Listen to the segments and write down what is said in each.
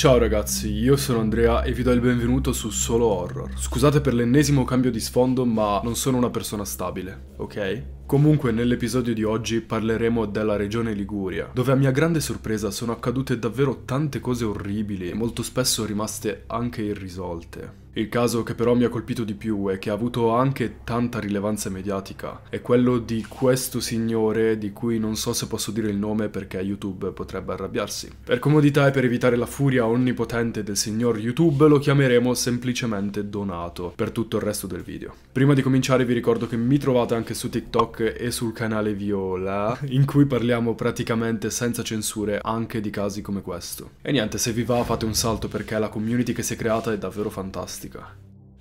Ciao ragazzi, io sono Andrea e vi do il benvenuto su Solo Horror. Scusate per l'ennesimo cambio di sfondo, ma non sono una persona stabile, ok? Comunque nell'episodio di oggi parleremo della regione Liguria, dove a mia grande sorpresa sono accadute davvero tante cose orribili e molto spesso rimaste anche irrisolte. Il caso che però mi ha colpito di più e che ha avuto anche tanta rilevanza mediatica è quello di questo signore di cui non so se posso dire il nome perché YouTube potrebbe arrabbiarsi. Per comodità e per evitare la furia onnipotente del signor YouTube lo chiameremo semplicemente Donato per tutto il resto del video. Prima di cominciare vi ricordo che mi trovate anche su TikTok e sul canale Viola in cui parliamo praticamente senza censure anche di casi come questo. E niente, se vi va fate un salto perché la community che si è creata è davvero fantastica fantastica.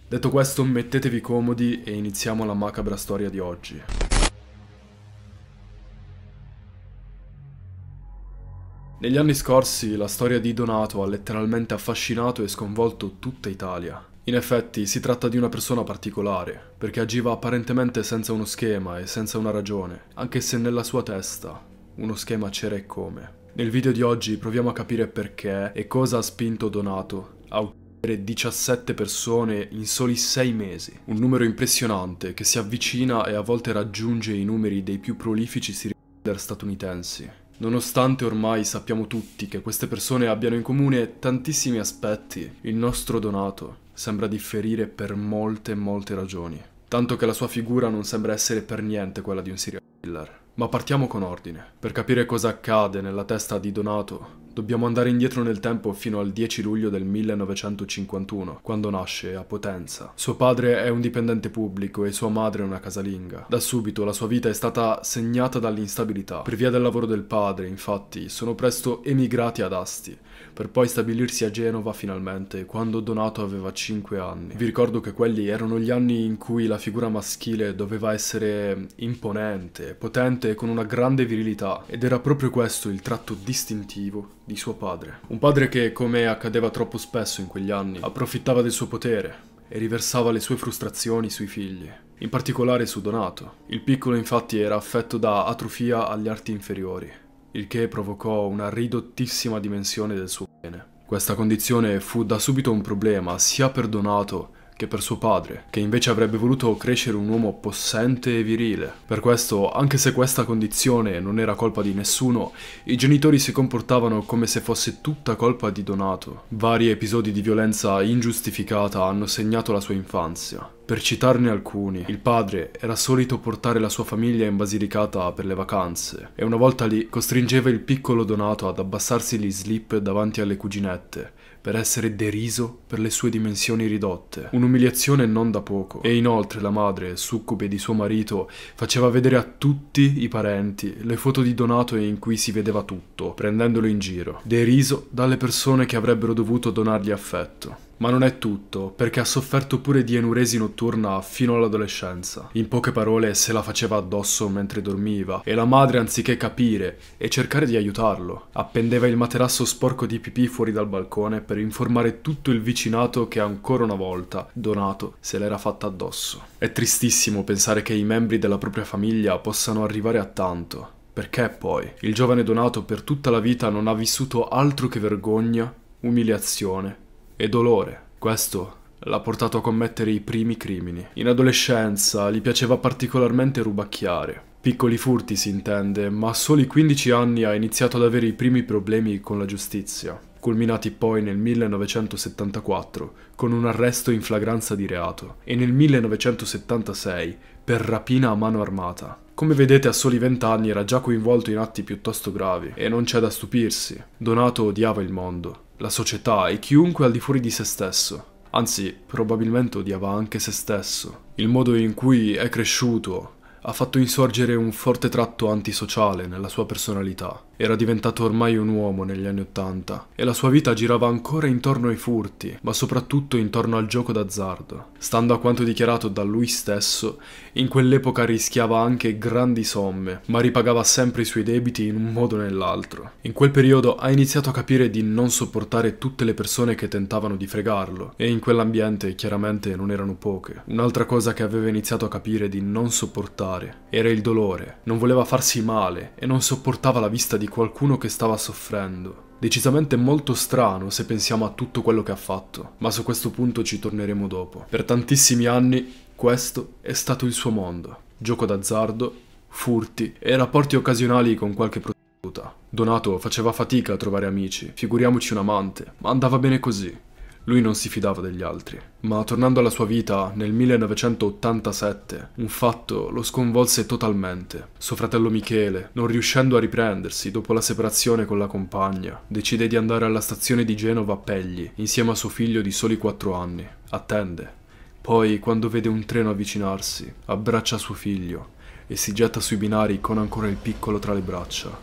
Detto questo, mettetevi comodi e iniziamo la macabra storia di oggi. Negli anni scorsi la storia di Donato ha letteralmente affascinato e sconvolto tutta Italia. In effetti si tratta di una persona particolare, perché agiva apparentemente senza uno schema e senza una ragione, anche se nella sua testa uno schema c'era e come. Nel video di oggi proviamo a capire perché e cosa ha spinto Donato a 17 persone in soli 6 mesi, un numero impressionante che si avvicina e a volte raggiunge i numeri dei più prolifici serial killer statunitensi. Nonostante ormai sappiamo tutti che queste persone abbiano in comune tantissimi aspetti, il nostro Donato sembra differire per molte molte ragioni, tanto che la sua figura non sembra essere per niente quella di un serial killer. Ma partiamo con ordine. Per capire cosa accade nella testa di Donato, dobbiamo andare indietro nel tempo fino al 10 luglio del 1951, quando nasce a Potenza. Suo padre è un dipendente pubblico e sua madre è una casalinga. Da subito la sua vita è stata segnata dall'instabilità. Per via del lavoro del padre, infatti, sono presto emigrati ad Asti, per poi stabilirsi a Genova finalmente, quando Donato aveva 5 anni. Vi ricordo che quelli erano gli anni in cui la figura maschile doveva essere imponente, potente e con una grande virilità, ed era proprio questo il tratto distintivo di suo padre. Un padre che, come accadeva troppo spesso in quegli anni, approfittava del suo potere e riversava le sue frustrazioni sui figli in particolare su Donato. Il piccolo infatti era affetto da atrofia agli arti inferiori, il che provocò una ridottissima dimensione del suo questa condizione fu da subito un problema sia per Donato che per suo padre, che invece avrebbe voluto crescere un uomo possente e virile. Per questo, anche se questa condizione non era colpa di nessuno, i genitori si comportavano come se fosse tutta colpa di Donato. Vari episodi di violenza ingiustificata hanno segnato la sua infanzia. Per citarne alcuni, il padre era solito portare la sua famiglia in Basilicata per le vacanze e una volta lì costringeva il piccolo Donato ad abbassarsi gli slip davanti alle cuginette per essere deriso per le sue dimensioni ridotte. Un'umiliazione non da poco. E inoltre la madre, succube di suo marito, faceva vedere a tutti i parenti le foto di Donato in cui si vedeva tutto, prendendolo in giro, deriso dalle persone che avrebbero dovuto donargli affetto. Ma non è tutto, perché ha sofferto pure di enuresi notturna fino all'adolescenza. In poche parole se la faceva addosso mentre dormiva e la madre anziché capire e cercare di aiutarlo, appendeva il materasso sporco di pipì fuori dal balcone per informare tutto il vicinato che ancora una volta Donato se l'era fatta addosso. È tristissimo pensare che i membri della propria famiglia possano arrivare a tanto. Perché poi il giovane Donato per tutta la vita non ha vissuto altro che vergogna, umiliazione e dolore. Questo l'ha portato a commettere i primi crimini. In adolescenza gli piaceva particolarmente rubacchiare. Piccoli furti si intende, ma a soli 15 anni ha iniziato ad avere i primi problemi con la giustizia, culminati poi nel 1974 con un arresto in flagranza di reato e nel 1976 per rapina a mano armata. Come vedete a soli 20 anni era già coinvolto in atti piuttosto gravi e non c'è da stupirsi, Donato odiava il mondo la società e chiunque al di fuori di se stesso. Anzi, probabilmente odiava anche se stesso, il modo in cui è cresciuto, ha fatto insorgere un forte tratto antisociale nella sua personalità. Era diventato ormai un uomo negli anni Ottanta e la sua vita girava ancora intorno ai furti, ma soprattutto intorno al gioco d'azzardo. Stando a quanto dichiarato da lui stesso, in quell'epoca rischiava anche grandi somme, ma ripagava sempre i suoi debiti in un modo o nell'altro. In quel periodo ha iniziato a capire di non sopportare tutte le persone che tentavano di fregarlo, e in quell'ambiente chiaramente non erano poche. Un'altra cosa che aveva iniziato a capire di non sopportare fare. Era il dolore, non voleva farsi male e non sopportava la vista di qualcuno che stava soffrendo. Decisamente molto strano se pensiamo a tutto quello che ha fatto, ma su questo punto ci torneremo dopo. Per tantissimi anni questo è stato il suo mondo. Gioco d'azzardo, furti e rapporti occasionali con qualche prostituta. Donato faceva fatica a trovare amici, figuriamoci un amante, ma andava bene così. Lui non si fidava degli altri. Ma tornando alla sua vita, nel 1987, un fatto lo sconvolse totalmente. Suo fratello Michele, non riuscendo a riprendersi dopo la separazione con la compagna, decide di andare alla stazione di Genova a Pegli, insieme a suo figlio di soli 4 anni. Attende. Poi, quando vede un treno avvicinarsi, abbraccia suo figlio e si getta sui binari con ancora il piccolo tra le braccia.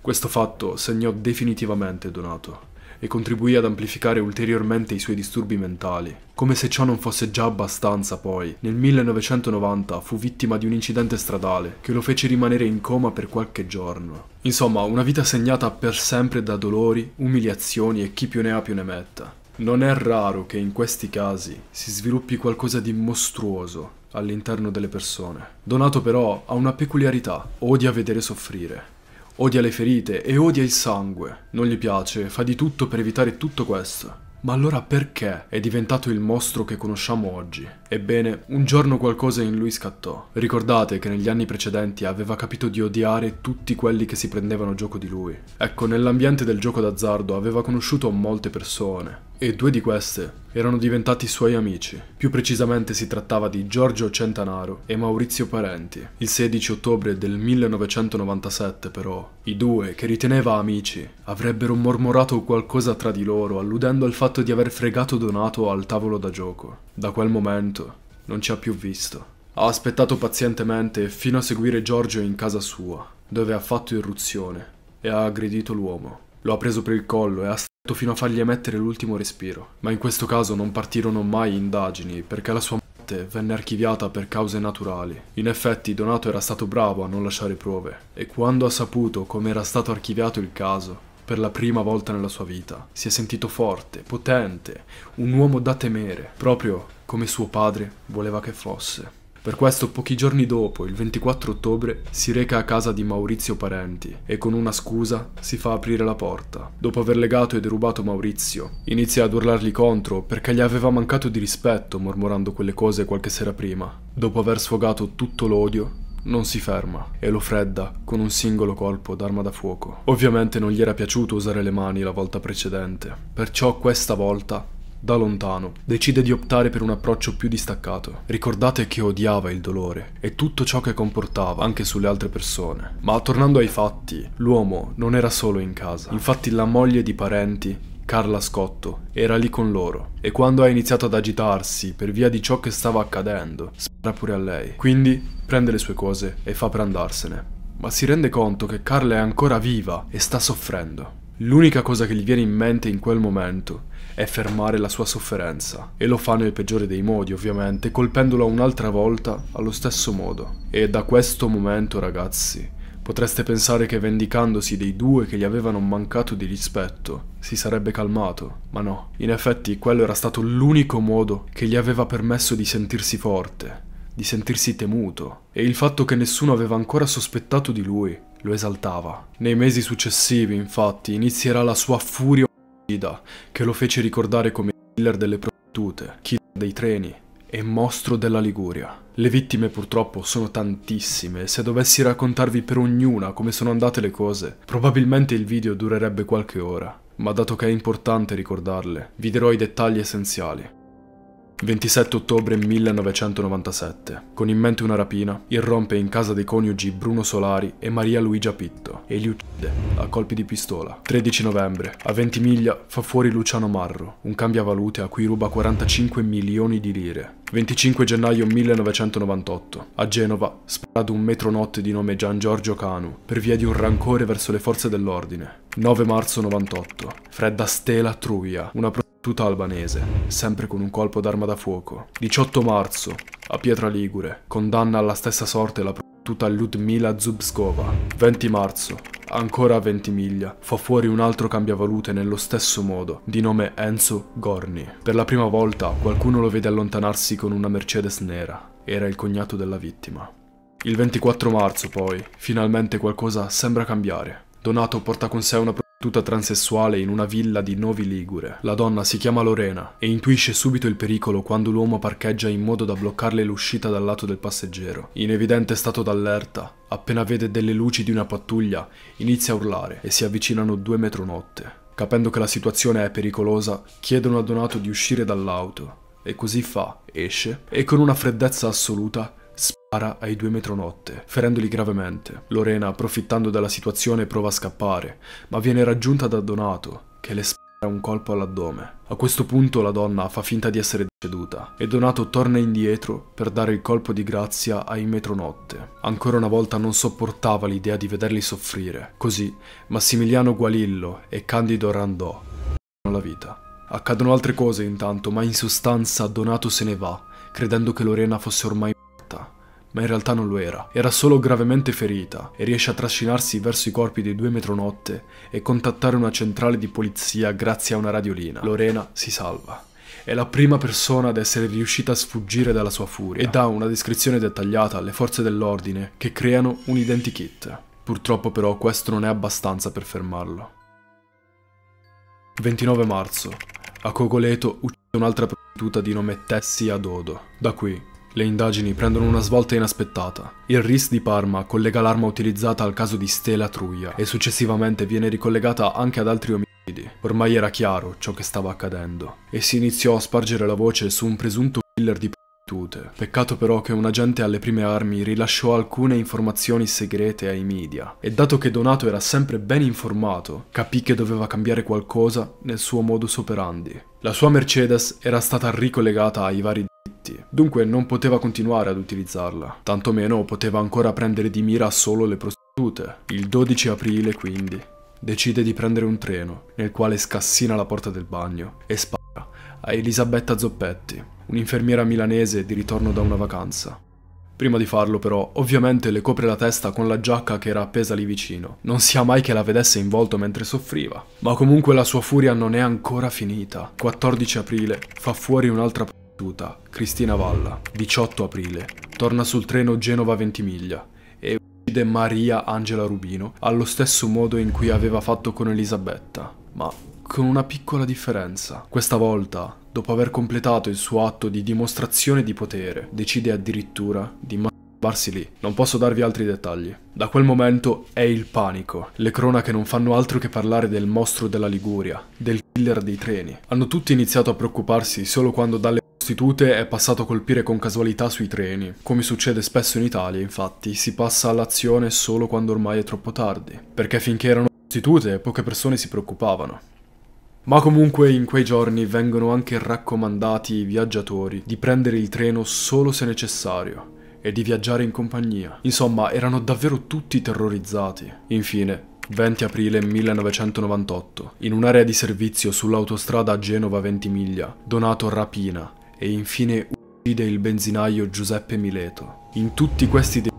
Questo fatto segnò definitivamente Donato e contribuì ad amplificare ulteriormente i suoi disturbi mentali. Come se ciò non fosse già abbastanza poi, nel 1990 fu vittima di un incidente stradale che lo fece rimanere in coma per qualche giorno. Insomma, una vita segnata per sempre da dolori, umiliazioni e chi più ne ha più ne metta. Non è raro che in questi casi si sviluppi qualcosa di mostruoso all'interno delle persone. Donato però ha una peculiarità, odia vedere soffrire. Odia le ferite e odia il sangue. Non gli piace, fa di tutto per evitare tutto questo. Ma allora perché è diventato il mostro che conosciamo oggi? Ebbene, un giorno qualcosa in lui scattò. Ricordate che negli anni precedenti aveva capito di odiare tutti quelli che si prendevano gioco di lui. Ecco, nell'ambiente del gioco d'azzardo aveva conosciuto molte persone, e due di queste erano diventati suoi amici. Più precisamente si trattava di Giorgio Centanaro e Maurizio Parenti. Il 16 ottobre del 1997 però, i due, che riteneva amici, avrebbero mormorato qualcosa tra di loro alludendo al fatto di aver fregato Donato al tavolo da gioco. Da quel momento non ci ha più visto. Ha aspettato pazientemente fino a seguire Giorgio in casa sua, dove ha fatto irruzione e ha aggredito l'uomo. Lo ha preso per il collo e ha fino a fargli emettere l'ultimo respiro, ma in questo caso non partirono mai indagini perché la sua morte venne archiviata per cause naturali. In effetti Donato era stato bravo a non lasciare prove e quando ha saputo come era stato archiviato il caso, per la prima volta nella sua vita, si è sentito forte, potente, un uomo da temere, proprio come suo padre voleva che fosse. Per questo pochi giorni dopo, il 24 ottobre, si reca a casa di Maurizio Parenti e con una scusa si fa aprire la porta. Dopo aver legato e derubato Maurizio, inizia ad urlargli contro perché gli aveva mancato di rispetto mormorando quelle cose qualche sera prima. Dopo aver sfogato tutto l'odio, non si ferma e lo fredda con un singolo colpo d'arma da fuoco. Ovviamente non gli era piaciuto usare le mani la volta precedente, perciò questa volta da lontano, decide di optare per un approccio più distaccato. Ricordate che odiava il dolore e tutto ciò che comportava anche sulle altre persone. Ma tornando ai fatti, l'uomo non era solo in casa. Infatti la moglie di parenti Carla Scotto era lì con loro e quando ha iniziato ad agitarsi per via di ciò che stava accadendo, spara pure a lei. Quindi prende le sue cose e fa per andarsene. Ma si rende conto che Carla è ancora viva e sta soffrendo. L'unica cosa che gli viene in mente in quel momento è fermare la sua sofferenza. E lo fa nel peggiore dei modi, ovviamente, colpendola un'altra volta allo stesso modo. E da questo momento, ragazzi, Potreste pensare che vendicandosi dei due che gli avevano mancato di rispetto, si sarebbe calmato, ma no. In effetti quello era stato l'unico modo che gli aveva permesso di sentirsi forte, di sentirsi temuto, e il fatto che nessuno aveva ancora sospettato di lui lo esaltava. Nei mesi successivi, infatti, inizierà la sua furia che lo fece ricordare come killer delle prostitute, killer dei treni e mostro della Liguria. Le vittime purtroppo sono tantissime e se dovessi raccontarvi per ognuna come sono andate le cose, probabilmente il video durerebbe qualche ora, ma dato che è importante ricordarle, vi darò i dettagli essenziali. 27 ottobre 1997. Con in mente una rapina, irrompe in casa dei coniugi Bruno Solari e Maria Luigia Pitto e li uccide a colpi di pistola. 13 novembre, a Ventimiglia, fa fuori Luciano Marro, un cambiavalute a cui ruba 45 milioni di lire. 25 gennaio 1998. A Genova spara ad un metronotte di nome Gian Giorgio Canu per via di un rancore verso le forze dell'ordine. 9 marzo 98. Fredda Stela Truia, una tutta albanese, sempre con un colpo d'arma da fuoco. 18 marzo, a Pietra Ligure, condanna alla stessa sorte la prostituta Ludmila Zubskova. 20 marzo, ancora a Ventimiglia, fa fuori un altro cambiavalute nello stesso modo, di nome Enzo Gorni. Per la prima volta qualcuno lo vede allontanarsi con una Mercedes nera. Era il cognato della vittima. Il 24 marzo poi, finalmente qualcosa sembra cambiare. Donato porta con sé una tutta transessuale in una villa di Novi Ligure. La donna si chiama Lorena e intuisce subito il pericolo quando l'uomo parcheggia in modo da bloccarle l'uscita dal lato del passeggero. In evidente stato d'allerta, appena vede delle luci di una pattuglia, inizia a urlare e si avvicinano due metronotte. Capendo che la situazione è pericolosa, chiedono a Donato di uscire dall'auto e così fa, esce e con una freddezza assoluta Spara ai due metronotte, ferendoli gravemente. Lorena, approfittando della situazione, prova a scappare, ma viene raggiunta da Donato, che le spara un colpo all'addome. A questo punto la donna fa finta di essere deceduta e Donato torna indietro per dare il colpo di grazia ai metronotte. Ancora una volta non sopportava l'idea di vederli soffrire. Così Massimiliano Gualillo e Candido Randò la vita. Accadono altre cose intanto, ma in sostanza Donato se ne va, credendo che Lorena fosse ormai ma in realtà non lo era. Era solo gravemente ferita e riesce a trascinarsi verso i corpi dei due metronotte e contattare una centrale di polizia grazie a una radiolina. Lorena si salva. È la prima persona ad essere riuscita a sfuggire dalla sua furia e dà una descrizione dettagliata alle forze dell'ordine che creano un identikit. Purtroppo però questo non è abbastanza per fermarlo. 29 marzo. A Cogoleto uccide un'altra prostituta di nome Tessia Dodo. Da qui le indagini prendono una svolta inaspettata. Il RIS di Parma collega l'arma utilizzata al caso di Stella Truia e successivamente viene ricollegata anche ad altri omicidi. Ormai era chiaro ciò che stava accadendo e si iniziò a spargere la voce su un presunto killer di prostitute. Peccato però che un agente alle prime armi rilasciò alcune informazioni segrete ai media e dato che Donato era sempre ben informato, capì che doveva cambiare qualcosa nel suo modus operandi. La sua Mercedes era stata ricollegata ai vari diritti, dunque non poteva continuare ad utilizzarla, tantomeno poteva ancora prendere di mira solo le prostitute. Il 12 aprile, quindi, decide di prendere un treno, nel quale scassina la porta del bagno e spara a Elisabetta Zoppetti, un'infermiera milanese di ritorno da una vacanza. Prima di farlo però, ovviamente le copre la testa con la giacca che era appesa lì vicino. Non sia mai che la vedesse in volto mentre soffriva. Ma comunque la sua furia non è ancora finita. 14 aprile fa fuori un'altra Cristina Valla, 18 aprile. Torna sul treno Genova-Ventimiglia e uccide Maria Angela Rubino allo stesso modo in cui aveva fatto con Elisabetta, ma con una piccola differenza. Questa volta, dopo aver completato il suo atto di dimostrazione di potere, decide addirittura di masturbarsi lì. Non posso darvi altri dettagli. Da quel momento è il panico. Le cronache non fanno altro che parlare del mostro della Liguria, del killer dei treni. Hanno tutti iniziato a preoccuparsi solo quando dalle prostitute è passato a colpire con casualità sui treni. Come succede spesso in Italia, infatti, si passa all'azione solo quando ormai è troppo tardi, perché finché erano prostitute poche persone si preoccupavano. Ma comunque in quei giorni vengono anche raccomandati i viaggiatori di prendere il treno solo se necessario e di viaggiare in compagnia. Insomma, erano davvero tutti terrorizzati. Infine, 20 aprile 1998, in un'area di servizio sull'autostrada Genova-Ventimiglia, Donato Rapina, e infine uccide il benzinaio Giuseppe Mileto. In tutti questi delitti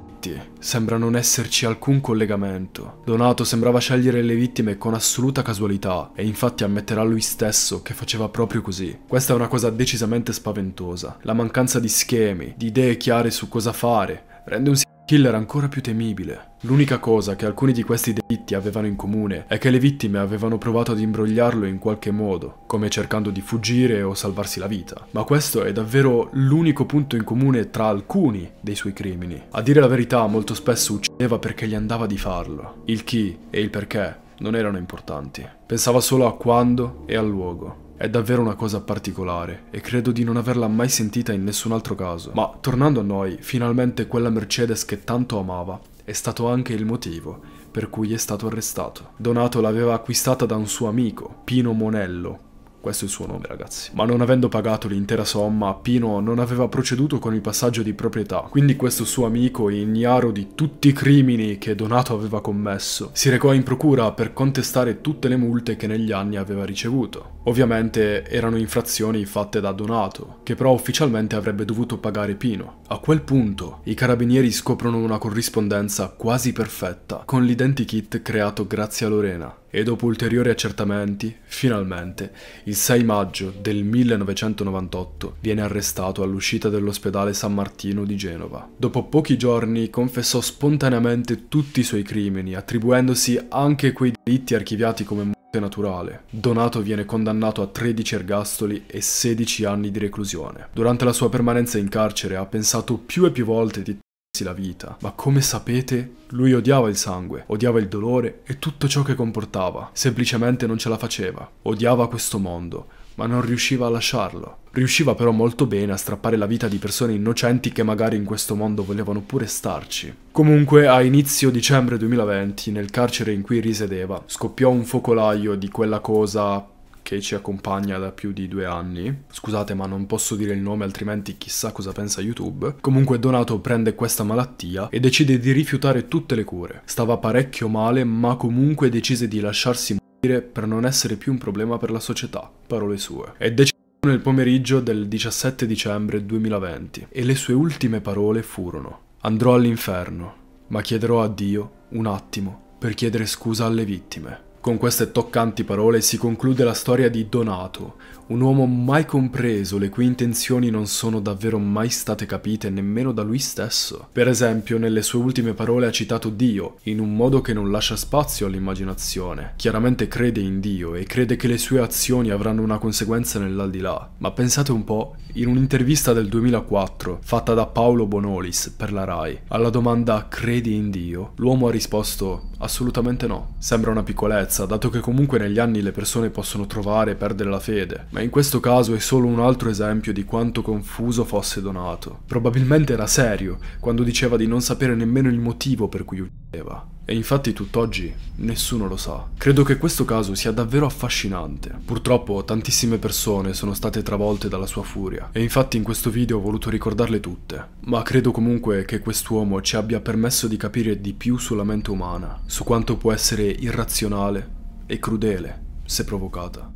sembra non esserci alcun collegamento. Donato sembrava scegliere le vittime con assoluta casualità e infatti ammetterà lui stesso che faceva proprio così. Questa è una cosa decisamente spaventosa. La mancanza di schemi, di idee chiare su cosa fare, rende un Killer ancora più temibile. L'unica cosa che alcuni di questi delitti avevano in comune è che le vittime avevano provato ad imbrogliarlo in qualche modo, come cercando di fuggire o salvarsi la vita. Ma questo è davvero l'unico punto in comune tra alcuni dei suoi crimini. A dire la verità, molto spesso uccideva perché gli andava di farlo. Il chi e il perché non erano importanti. Pensava solo a quando e al luogo. È davvero una cosa particolare e credo di non averla mai sentita in nessun altro caso. Ma tornando a noi, finalmente quella Mercedes che tanto amava è stato anche il motivo per cui è stato arrestato. Donato l'aveva acquistata da un suo amico, Pino Monello, questo è il suo nome, ragazzi. Ma non avendo pagato l'intera somma, Pino non aveva proceduto con il passaggio di proprietà. Quindi questo suo amico, ignaro di tutti i crimini che Donato aveva commesso, si recò in procura per contestare tutte le multe che negli anni aveva ricevuto. Ovviamente erano infrazioni fatte da Donato, che però ufficialmente avrebbe dovuto pagare Pino. A quel punto i carabinieri scoprono una corrispondenza quasi perfetta con l'identikit creato grazie a Lorena e dopo ulteriori accertamenti, finalmente, il 6 maggio del 1998 viene arrestato all'uscita dell'ospedale San Martino di Genova. Dopo pochi giorni confessò spontaneamente tutti i suoi crimini, attribuendosi anche quei delitti archiviati come naturale. Donato viene condannato a 13 ergastoli e 16 anni di reclusione. Durante la sua permanenza in carcere ha pensato più e più volte di la vita, ma come sapete lui odiava il sangue, odiava il dolore e tutto ciò che comportava, semplicemente non ce la faceva, odiava questo mondo ma non riusciva a lasciarlo. Riusciva però molto bene a strappare la vita di persone innocenti che magari in questo mondo volevano pure starci. Comunque, a inizio dicembre 2020, nel carcere in cui risiedeva, scoppiò un focolaio di quella cosa che ci accompagna da più di due anni. Scusate, ma non posso dire il nome, altrimenti chissà cosa pensa YouTube. Comunque, Donato prende questa malattia e decide di rifiutare tutte le cure. Stava parecchio male, ma comunque decise di lasciarsi morire per non essere più un problema per la società, parole sue. È deciso nel pomeriggio del 17 dicembre 2020 e le sue ultime parole furono Andrò all'inferno, ma chiederò a Dio un attimo per chiedere scusa alle vittime. Con queste toccanti parole si conclude la storia di Donato, un uomo mai compreso le cui intenzioni non sono davvero mai state capite nemmeno da lui stesso. Per esempio, nelle sue ultime parole ha citato Dio, in un modo che non lascia spazio all'immaginazione. Chiaramente crede in Dio e crede che le sue azioni avranno una conseguenza nell'aldilà. Ma pensate un po', in un'intervista del 2004, fatta da Paolo Bonolis per la RAI, alla domanda credi in Dio, l'uomo ha risposto assolutamente no. Sembra una piccolezza speranza, dato che comunque negli anni le persone possono trovare e perdere la fede, ma in questo caso è solo un altro esempio di quanto confuso fosse Donato. Probabilmente era serio quando diceva di non sapere nemmeno il motivo per cui uccideva. E infatti tutt'oggi nessuno lo sa. Credo che questo caso sia davvero affascinante. Purtroppo tantissime persone sono state travolte dalla sua furia e infatti in questo video ho voluto ricordarle tutte. Ma credo comunque che quest'uomo ci abbia permesso di capire di più sulla mente umana, su quanto può essere irrazionale e crudele se provocata.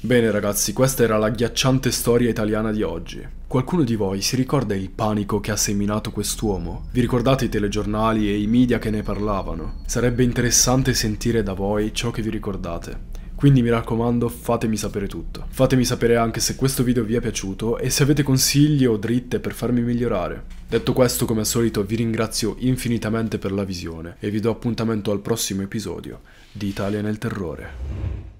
Bene ragazzi, questa era la ghiacciante storia italiana di oggi. Qualcuno di voi si ricorda il panico che ha seminato quest'uomo? Vi ricordate i telegiornali e i media che ne parlavano? Sarebbe interessante sentire da voi ciò che vi ricordate. Quindi mi raccomando fatemi sapere tutto. Fatemi sapere anche se questo video vi è piaciuto e se avete consigli o dritte per farmi migliorare. Detto questo come al solito vi ringrazio infinitamente per la visione e vi do appuntamento al prossimo episodio di Italia nel Terrore.